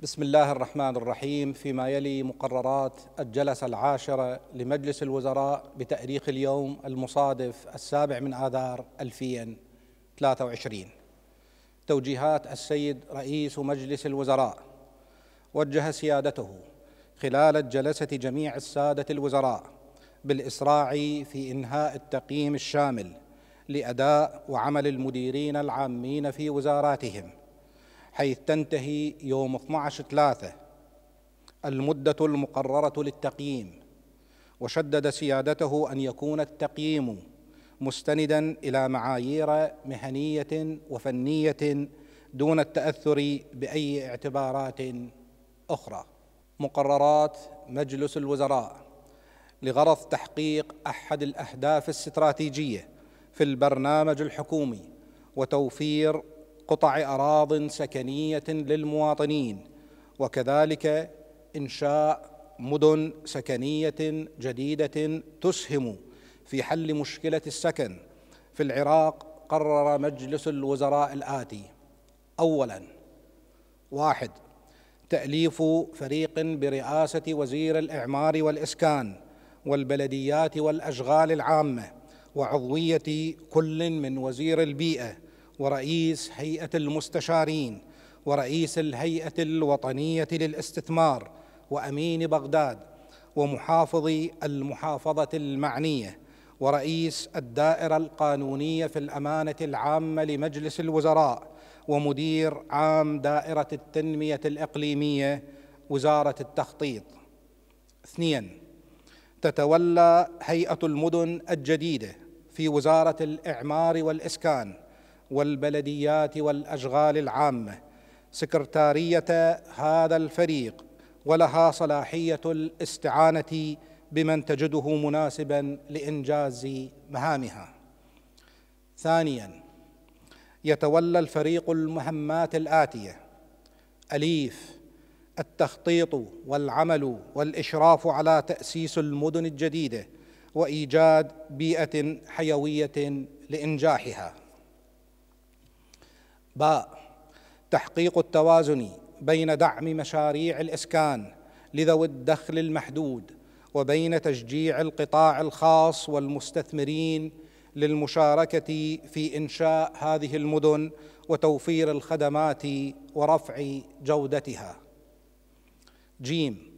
بسم الله الرحمن الرحيم فيما يلي مقررات الجلسة العاشرة لمجلس الوزراء بتأريخ اليوم المصادف السابع من آذار 2023 توجيهات السيد رئيس مجلس الوزراء وجه سيادته خلال الجلسة جميع السادة الوزراء بالإسراع في إنهاء التقييم الشامل لأداء وعمل المديرين العامين في وزاراتهم حيث تنتهي يوم 12 3 المدة المقررة للتقييم وشدد سيادته أن يكون التقييم مستندا إلى معايير مهنية وفنية دون التأثر بأي اعتبارات أخرى مقررات مجلس الوزراء لغرض تحقيق أحد الأهداف الاستراتيجية في البرنامج الحكومي وتوفير قطع اراض سكنيه للمواطنين وكذلك انشاء مدن سكنيه جديده تسهم في حل مشكله السكن في العراق قرر مجلس الوزراء الاتي اولا واحد تاليف فريق برئاسه وزير الاعمار والاسكان والبلديات والاشغال العامه وعضويه كل من وزير البيئه ورئيس هيئة المستشارين ورئيس الهيئة الوطنية للاستثمار وأمين بغداد ومحافظ المحافظة المعنية ورئيس الدائرة القانونية في الأمانة العامة لمجلس الوزراء ومدير عام دائرة التنمية الإقليمية وزارة التخطيط. اثنين تتولى هيئة المدن الجديدة في وزارة الإعمار والإسكان والبلديات والأشغال العامة سكرتارية هذا الفريق ولها صلاحية الاستعانة بمن تجده مناسبا لإنجاز مهامها ثانيا يتولى الفريق المهمات الآتية أليف التخطيط والعمل والإشراف على تأسيس المدن الجديدة وإيجاد بيئة حيوية لإنجاحها باء تحقيق التوازن بين دعم مشاريع الإسكان لذوي الدخل المحدود وبين تشجيع القطاع الخاص والمستثمرين للمشاركة في إنشاء هذه المدن وتوفير الخدمات ورفع جودتها. جيم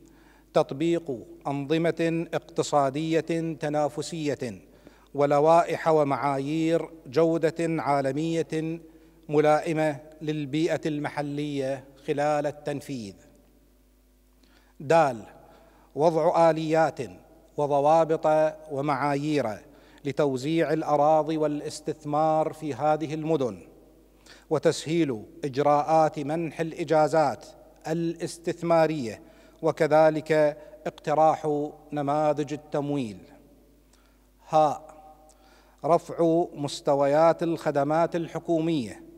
تطبيق أنظمة اقتصادية تنافسية ولوائح ومعايير جودة عالمية ملائمه للبيئه المحليه خلال التنفيذ دال وضع اليات وضوابط ومعايير لتوزيع الاراضي والاستثمار في هذه المدن وتسهيل اجراءات منح الاجازات الاستثماريه وكذلك اقتراح نماذج التمويل ها رفع مستويات الخدمات الحكوميه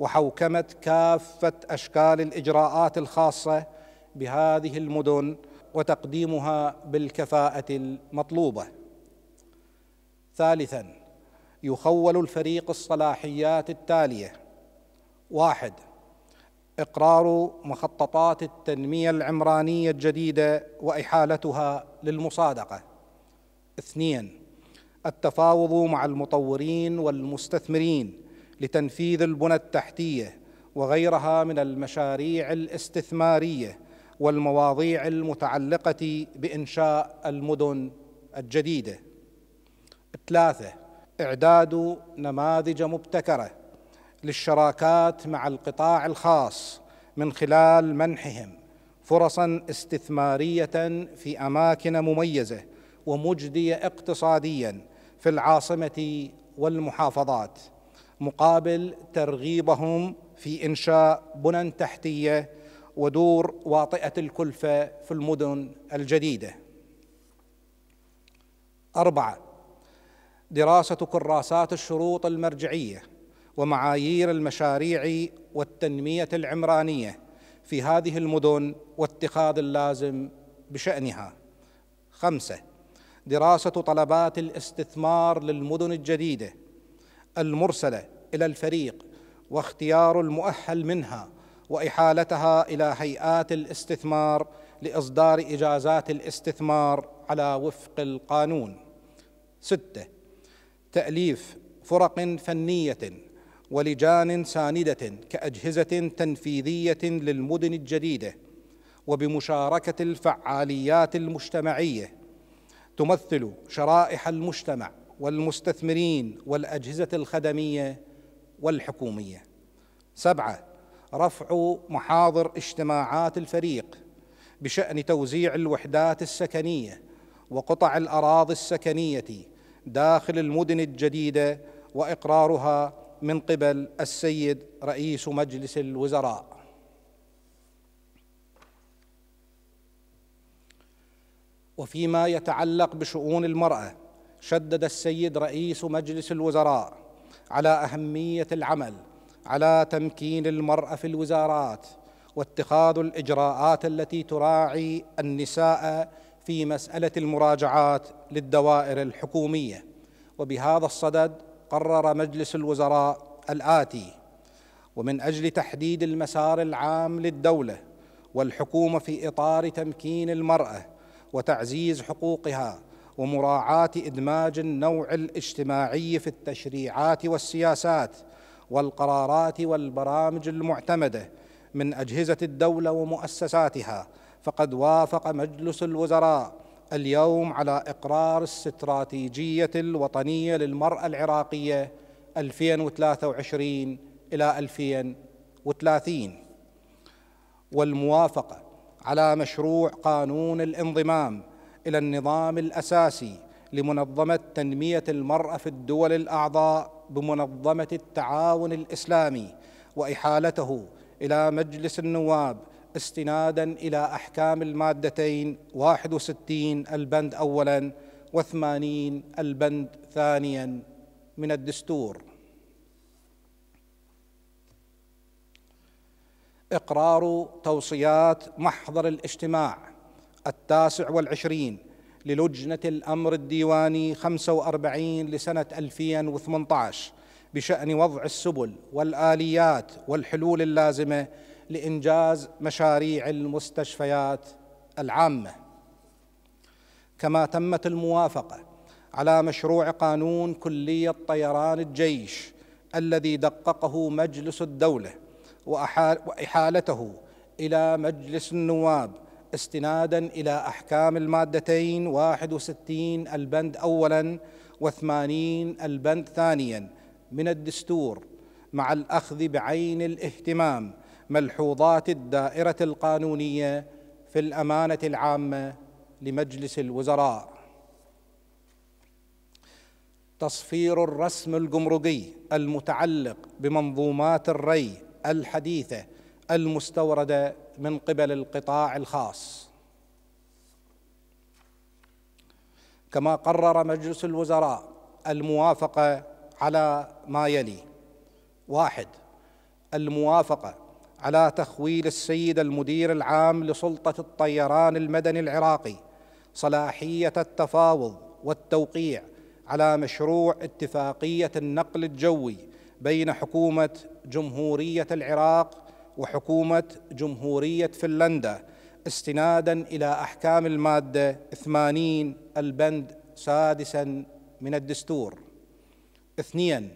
وحوكمه كافه اشكال الاجراءات الخاصه بهذه المدن وتقديمها بالكفاءه المطلوبه ثالثا يخول الفريق الصلاحيات التاليه واحد اقرار مخططات التنميه العمرانيه الجديده واحالتها للمصادقه اثنين التفاوض مع المطورين والمستثمرين لتنفيذ البنى التحتيه وغيرها من المشاريع الاستثماريه والمواضيع المتعلقه بانشاء المدن الجديده ثلاثه اعداد نماذج مبتكره للشراكات مع القطاع الخاص من خلال منحهم فرصا استثماريه في اماكن مميزه ومجديه اقتصاديا في العاصمه والمحافظات مقابل ترغيبهم في انشاء بنى تحتيه ودور واطئه الكلفه في المدن الجديده. اربعه دراسه كراسات الشروط المرجعيه ومعايير المشاريع والتنميه العمرانيه في هذه المدن واتخاذ اللازم بشانها. خمسه دراسه طلبات الاستثمار للمدن الجديده المرسله الى الفريق واختيار المؤهل منها واحالتها الى هيئات الاستثمار لاصدار اجازات الاستثمار على وفق القانون سته تاليف فرق فنيه ولجان سانده كاجهزه تنفيذيه للمدن الجديده وبمشاركه الفعاليات المجتمعيه تمثل شرائح المجتمع والمستثمرين والاجهزه الخدميه والحكوميه سبعه رفع محاضر اجتماعات الفريق بشان توزيع الوحدات السكنيه وقطع الاراضي السكنيه داخل المدن الجديده واقرارها من قبل السيد رئيس مجلس الوزراء وفيما يتعلق بشؤون المراه شدد السيد رئيس مجلس الوزراء على اهميه العمل على تمكين المراه في الوزارات واتخاذ الاجراءات التي تراعي النساء في مساله المراجعات للدوائر الحكوميه وبهذا الصدد قرر مجلس الوزراء الاتي ومن اجل تحديد المسار العام للدوله والحكومه في اطار تمكين المراه وتعزيز حقوقها ومراعاه ادماج النوع الاجتماعي في التشريعات والسياسات والقرارات والبرامج المعتمده من اجهزه الدوله ومؤسساتها فقد وافق مجلس الوزراء اليوم على اقرار الاستراتيجيه الوطنيه للمراه العراقيه 2023 الى 2030 والموافقه على مشروع قانون الانضمام الى النظام الاساسي لمنظمه تنميه المراه في الدول الاعضاء بمنظمه التعاون الاسلامي واحالته الى مجلس النواب استنادا الى احكام المادتين 61 البند اولا و80 البند ثانيا من الدستور اقرار توصيات محضر الاجتماع التاسع والعشرين للجنة الأمر الديواني 45 لسنة 2018 بشأن وضع السبل والآليات والحلول اللازمة لإنجاز مشاريع المستشفيات العامة كما تمت الموافقة على مشروع قانون كلية طيران الجيش الذي دققه مجلس الدولة وإحالته إلى مجلس النواب استنادا إلى أحكام المادتين 61 البند أولا و80 البند ثانيا من الدستور مع الأخذ بعين الاهتمام ملحوظات الدائرة القانونية في الأمانة العامة لمجلس الوزراء تصفير الرسم الجمركي المتعلق بمنظومات الري الحديثة المستورده من قبل القطاع الخاص كما قرر مجلس الوزراء الموافقه على ما يلي واحد الموافقه على تخويل السيد المدير العام لسلطه الطيران المدني العراقي صلاحيه التفاوض والتوقيع على مشروع اتفاقيه النقل الجوي بين حكومه جمهوريه العراق وحكومة جمهورية فنلندا استنادا إلى أحكام المادة 80 البند سادسا من الدستور اثنيا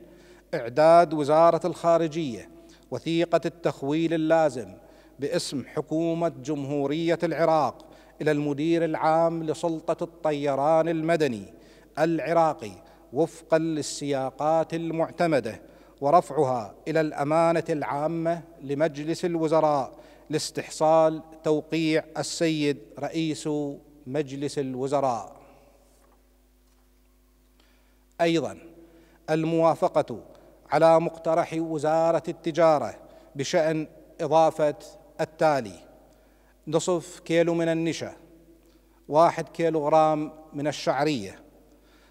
إعداد وزارة الخارجية وثيقة التخويل اللازم باسم حكومة جمهورية العراق إلى المدير العام لسلطة الطيران المدني العراقي وفقا للسياقات المعتمده ورفعها الى الامانه العامه لمجلس الوزراء لاستحصال توقيع السيد رئيس مجلس الوزراء ايضا الموافقه على مقترح وزاره التجاره بشان اضافه التالي نصف كيلو من النشا واحد كيلوغرام من الشعريه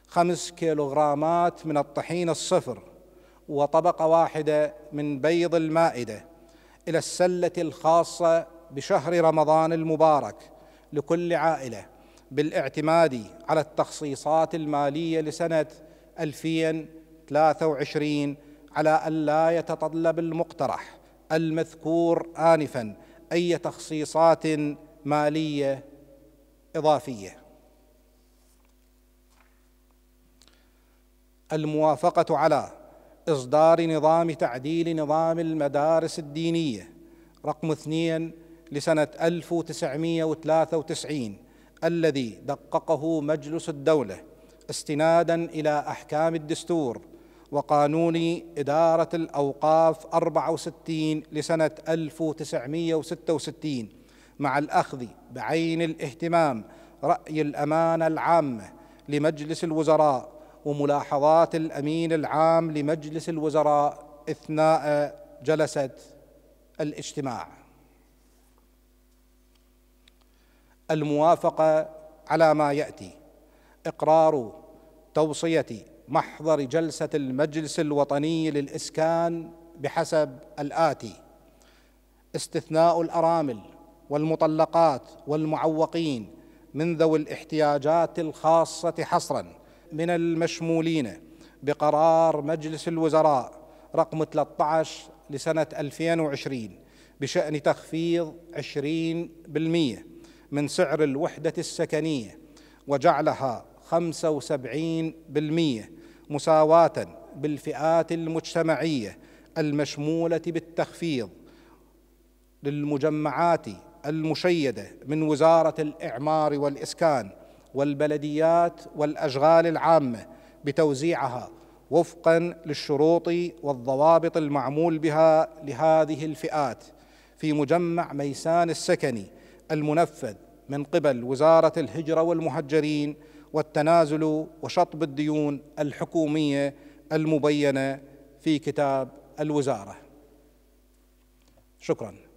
خمس كيلوغرامات من الطحين الصفر وطبقة واحدة من بيض المائدة إلى السلة الخاصة بشهر رمضان المبارك لكل عائلة بالاعتماد على التخصيصات المالية لسنة 2023 على ألا يتطلب المقترح المذكور آنفا أي تخصيصات مالية إضافية الموافقة على إصدار نظام تعديل نظام المدارس الدينية رقم اثنين لسنة 1993 الذي دققه مجلس الدولة استنادا إلى أحكام الدستور وقانون إدارة الأوقاف 64 لسنة 1966 مع الأخذ بعين الاهتمام رأي الأمانة العامة لمجلس الوزراء وملاحظات الامين العام لمجلس الوزراء اثناء جلسه الاجتماع الموافقه على ما ياتي اقرار توصيه محضر جلسه المجلس الوطني للاسكان بحسب الاتي استثناء الارامل والمطلقات والمعوقين من ذوي الاحتياجات الخاصه حصرا من المشمولين بقرار مجلس الوزراء رقم 13 لسنة 2020 بشأن تخفيض 20% من سعر الوحدة السكنية وجعلها 75% مساواة بالفئات المجتمعية المشمولة بالتخفيض للمجمعات المشيدة من وزارة الإعمار والإسكان والبلديات والاشغال العامه بتوزيعها وفقا للشروط والضوابط المعمول بها لهذه الفئات في مجمع ميسان السكني المنفذ من قبل وزاره الهجره والمهجرين والتنازل وشطب الديون الحكوميه المبينه في كتاب الوزاره شكرا